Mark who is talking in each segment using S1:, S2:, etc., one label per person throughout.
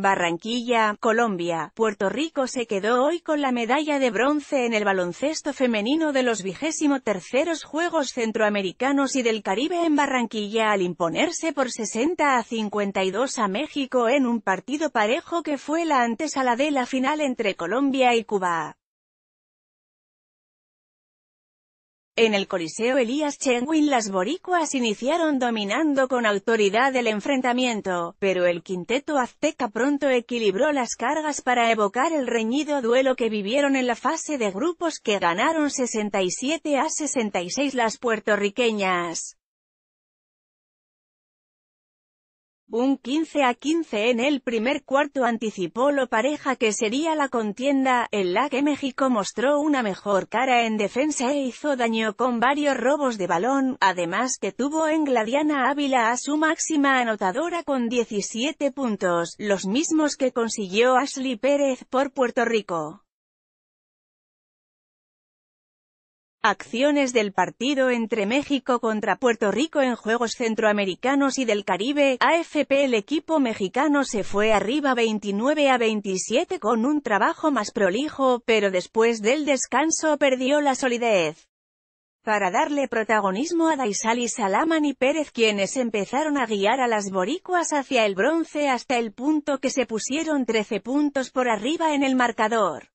S1: Barranquilla, Colombia, Puerto Rico se quedó hoy con la medalla de bronce en el baloncesto femenino de los vigésimo terceros Juegos Centroamericanos y del Caribe en Barranquilla al imponerse por 60 a 52 a México en un partido parejo que fue la antesala de la final entre Colombia y Cuba. En el Coliseo Elías Chenguin las boricuas iniciaron dominando con autoridad el enfrentamiento, pero el quinteto azteca pronto equilibró las cargas para evocar el reñido duelo que vivieron en la fase de grupos que ganaron 67 a 66 las puertorriqueñas. Un 15 a 15 en el primer cuarto anticipó lo pareja que sería la contienda, en la que México mostró una mejor cara en defensa e hizo daño con varios robos de balón, además que tuvo en Gladiana Ávila a su máxima anotadora con 17 puntos, los mismos que consiguió Ashley Pérez por Puerto Rico. Acciones del partido entre México contra Puerto Rico en Juegos Centroamericanos y del Caribe, AFP El equipo mexicano se fue arriba 29 a 27 con un trabajo más prolijo, pero después del descanso perdió la solidez. Para darle protagonismo a Daisali Salaman y Pérez quienes empezaron a guiar a las boricuas hacia el bronce hasta el punto que se pusieron 13 puntos por arriba en el marcador.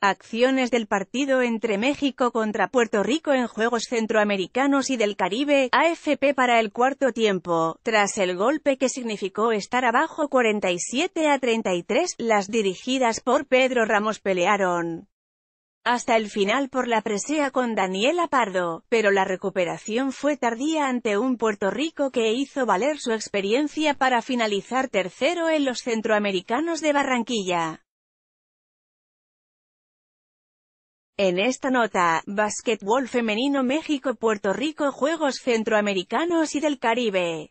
S1: Acciones del partido entre México contra Puerto Rico en Juegos Centroamericanos y del Caribe, AFP para el cuarto tiempo, tras el golpe que significó estar abajo 47 a 33, las dirigidas por Pedro Ramos pelearon hasta el final por la presea con Daniela Pardo, pero la recuperación fue tardía ante un Puerto Rico que hizo valer su experiencia para finalizar tercero en los Centroamericanos de Barranquilla. En esta nota, básquetbol femenino México-Puerto Rico Juegos Centroamericanos y del Caribe.